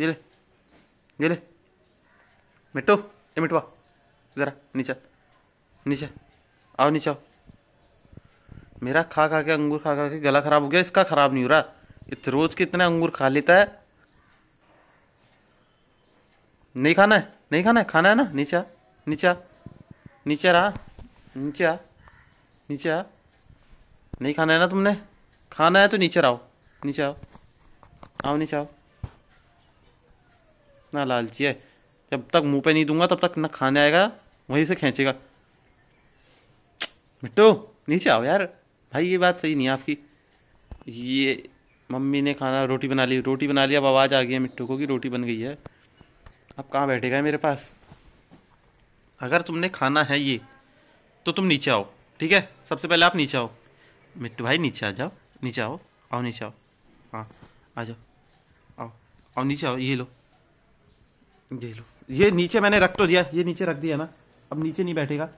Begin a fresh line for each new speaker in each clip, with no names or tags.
ये ले ये ले मिट्टू ये मिटवा जरा नीचे नीचे आओ नीचे आओ मेरा खा खा के अंगूर खा खा के गला खराब हो गया इसका खराब नहीं हो रहा इत रोज कितना अंगूर खा लेता है नहीं खाना है नहीं खाना है खाना है ना नीचे नीचे नीचे रहा नीचे आ नीचे आ नहीं खाना है ना तुमने खाना है तो नीचे आओ नीचे आओ आओ नीचे आओ कितना लालची है जब तक मुंह पे नहीं दूंगा तब तक ना खाने आएगा वहीं से खींचेगा मिट्टू नीचे आओ यार भाई ये बात सही नहीं है आपकी ये मम्मी ने खाना रोटी बना ली रोटी बना लिया अब आवाज़ आ गई है मिट्टू को कि रोटी बन गई है अब कहाँ बैठेगा मेरे पास अगर तुमने खाना है ये तो तुम नीचे आओ ठीक है सबसे पहले आप नीचे आओ मिट्टू भाई नीचे आ जाओ नीचे आओ आओ नीचे आओ हाँ आ जाओ आओ आओ नीचे आओ ये लो ये लो ये नीचे मैंने रख तो दिया ये नीचे रख दिया ना अब नीचे नहीं बैठेगा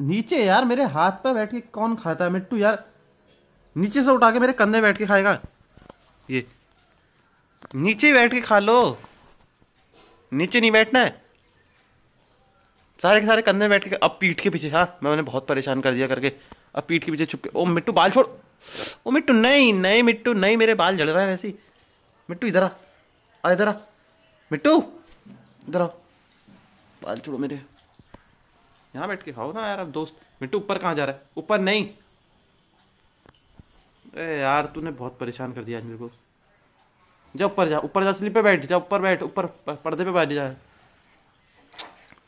नीचे यार मेरे हाथ पर बैठ के कौन खाता है मिट्टू यार नीचे से उठा के मेरे कंधे बैठ के खाएगा ये नीचे बैठ के खा लो नीचे नहीं बैठना है सारे के सारे कंधे बैठ के अब पीठ के पीछे हाँ मैं मैंने बहुत परेशान कर दिया करके अब पीठ के पीछे छुप के ओ मिट्टू बाल छोड़ ओ मिट्टू नहीं नहीं मिट्टू नहीं मेरे बाल जड़ रहे हैं वैसे मिट्टू इधर आ इधर आ मिट्टू इधर आओ पाल छोड़ो मेरे यहाँ बैठ के खाओ ना यार अब दोस्त मिट्टू ऊपर कहाँ जा रहा है ऊपर नहीं ए यार तूने बहुत परेशान कर दिया आज मेरे को जा ऊपर जा ऊपर जा स्लीप पे बैठ जा ऊपर बैठ ऊपर पर्दे पे बैठ जा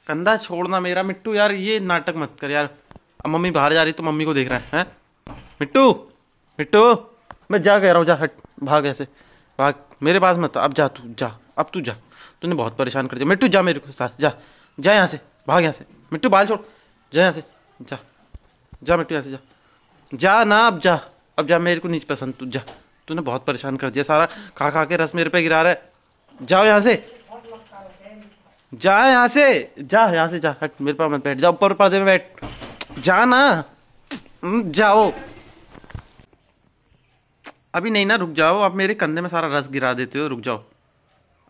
कंधा छोड़ना मेरा मिट्टू यार ये नाटक मत कर यार अब मम्मी बाहर जा रही तो मम्मी को देख रहा है, है? मिट्टू मिट्टू मैं जा कह रहा हूँ जा हट भाग ऐसे भाग मेरे पास मत अब जा तू जा अब तू जा तूने बहुत परेशान कर दिया मिट्टू जा मेरे को साथ जा जा यहाँ से भाग यहाँ से मिट्टू बाल छोड़ जा यहाँ से जा जा मिट्टू यहाँ से जा जा ना अब जा अब जा मेरे को नहीं पसंद तू जा तूने बहुत परेशान कर दिया सारा खा खा के रस मेरे पे गिरा रहा है जाओ यहाँ से जा यहाँ से जा यहाँ से जा हट मेरे पास मत बैठ जा ऊपर पर्दे में बैठ जा ना हम्म, जाओ अभी नहीं ना रुक जाओ आप मेरे कंधे में सारा रस गिरा देते हो रुक जाओ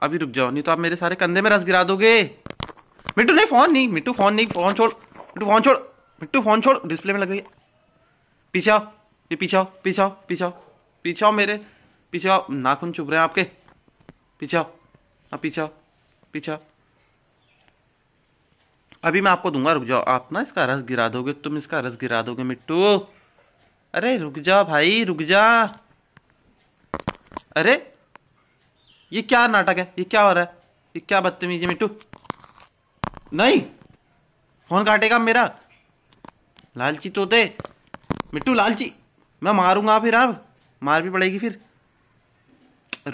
अभी रुक जाओ नहीं तो आप मेरे सारे कंधे में रस गिरा दोगे मिट्टू नहीं फोन नहीं मिट्टू फोन नहीं फोन छोड़ मिट्टू फोन छोड़ मिट्टू फोन छोड़ डिस्प्ले में लग गई पीछे आओ ये पीछे आओ पीछे आओ पीछे आओ पीछे आओ मेरे पीछे आओ नाखून चुभ रहे हैं आपके पीछे आओ आप हाँ, पीछे आओ पीछे अभी मैं आपको दूंगा रुक जाओ आप ना इसका रस गिरा दोगे तुम इसका रस गिरा दोगे मिट्टू अरे रुक जा भाई रुक जा अरे ये क्या नाटक है ये क्या हो रहा है ये क्या बदतमीजी मिट्टू नहीं फोन काटेगा मेरा लालची तोते मिट्टू लालची मैं मारूंगा फिर आप मार भी पड़ेगी फिर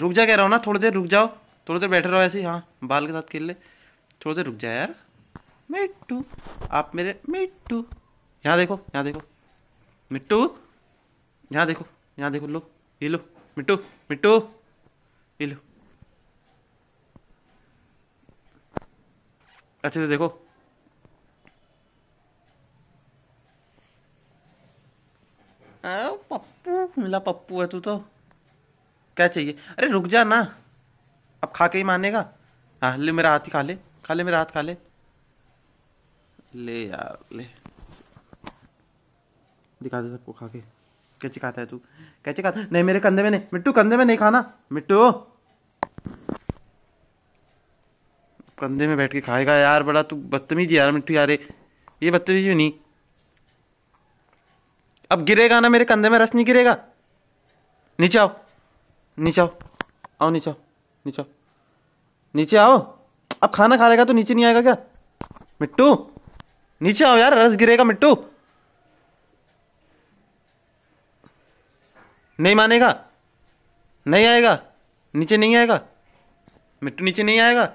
रुक जा कह रहा हूँ ना थोड़ी देर रुक जाओ थोड़ी देर बैठे रहो ऐसे हाँ बाल के साथ खेल ले थोड़ी देर रुक जाए यार मिट्टू आप मेरे मिट्टू यहाँ देखो यहाँ देखो मिट्टू यहाँ देखो यहाँ देखो लो ये लो मिट्टू मिट्टू ये लो अच्छे से देखो पप्पू मिला पप्पू है तू तो क्या चाहिए अरे रुक जा ना अब खा के ही मानेगा हाँ ले मेरा हाथ ही खा ले खा ले मेरा हाथ खा ले ले यार ले दिखा दे सबको खा के कैसे खाता है तू कैसे खाता नहीं मेरे कंधे में नहीं मिट्टू कंधे में नहीं खाना मिट्टू कंधे में बैठ के खाएगा यार बड़ा तू बदतमीज यार मिट्टू यार ये बदतमीजी नहीं अब गिरेगा ना मेरे कंधे में रस नहीं गिरेगा नीचे आओ नीचे आओ आओ नीचे आओ नीचे आओ नीचे आओ अब खाना खा लेगा तो नीचे नहीं आएगा क्या मिट्टू नीचे आओ यार रस गिरेगा मिट्टू नहीं मानेगा नहीं आएगा नीचे नहीं आएगा मिट्टू नीचे नहीं आएगा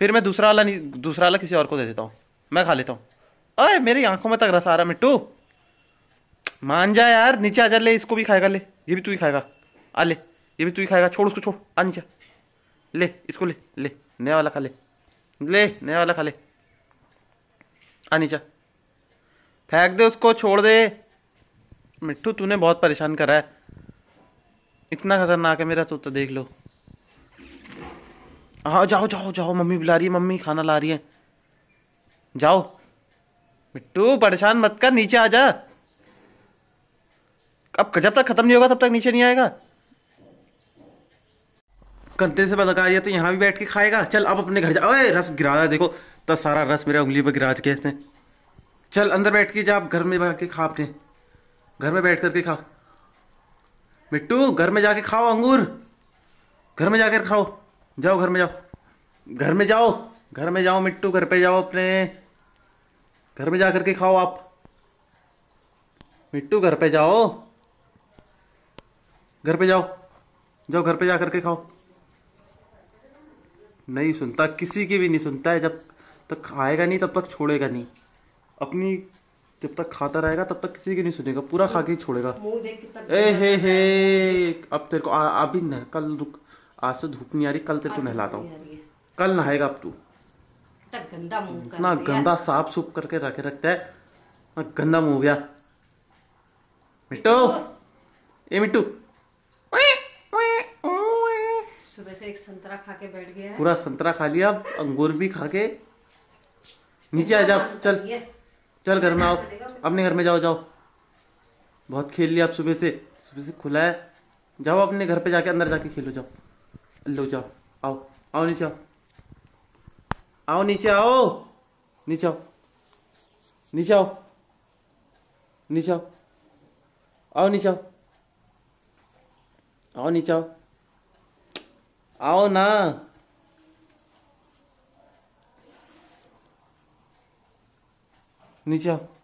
फिर मैं दूसरा वाला नहीं दूसरा वाला किसी और को दे देता हूँ मैं खा लेता हूँ अरे मेरी आंखों में तक रस आ रहा मिट्टू मान जा यार नीचे आ जा ले इसको भी खाएगा ले ये भी तू ही खाएगा आ ले ये भी तू ही खाएगा छोड़ उसको छोड़ आ नीचे ले इसको ले ले नया वाला खा ले ले नया वाला खा ले आ नीचे फेंक दे उसको छोड़ दे मिट्टू तूने बहुत परेशान करा है इतना खतरनाक है मेरा तो, तो देख लो हाँ जाओ जाओ जाओ मम्मी बुला रही है मम्मी खाना ला रही है जाओ मिट्टू परेशान मत कर नीचे आ जा अब जब तक खत्म नहीं होगा तब तक नीचे नहीं आएगा कंते से पता कर तो यहाँ भी बैठ के खाएगा चल अब अपने घर जा ओए रस गिरा रहा है देखो तो सारा रस मेरा उंगली पर गिरा चुके इसने चल अंदर बैठ के जा आप घर में जाके खा अपने घर में बैठ करके खा मिट्टू घर में जाके खाओ अंगूर घर में जाकर खाओ जाओ घर में जाओ घर में जाओ घर में जाओ मिट्टू घर पे जाओ अपने घर में जा करके खाओ आप मिट्टू घर पे जाओ घर पे जाओ जाओ घर पे जा करके खाओ नहीं सुनता किसी की भी नहीं सुनता है जब तक खाएगा नहीं तब तक छोड़ेगा नहीं अपनी जब तक खाता रहेगा तब तक किसी की नहीं सुनेगा पूरा खा के छोड़ेगा ए हे हे अब तेरे को अभी न कल रुक आज से तो धूप नहीं आ रही कल तेरे को नहलाता हूँ कल नहाएगा अब तू गंदा मुंह ना गंदा साफ सुप करके रखे रखता है ना गंदा मुंह गया मिट्टो ए मिट्टू सुबह से एक संतरा खा के बैठ गया पूरा संतरा खा लिया अंगूर भी खा के नीचे आ जाओ चल चल घर में आओ अपने घर में जाओ जाओ बहुत खेल लिया आप सुबह से सुबह से खुला है जाओ अपने घर पे जाके अंदर जाके खेलो जाओ 일로 오죠. 아우, 아우, 니죠. 아우, 니죠. 니죠. 니죠. 니죠. 아우, 니죠. 아우, 니죠. 아우, 나. 니죠.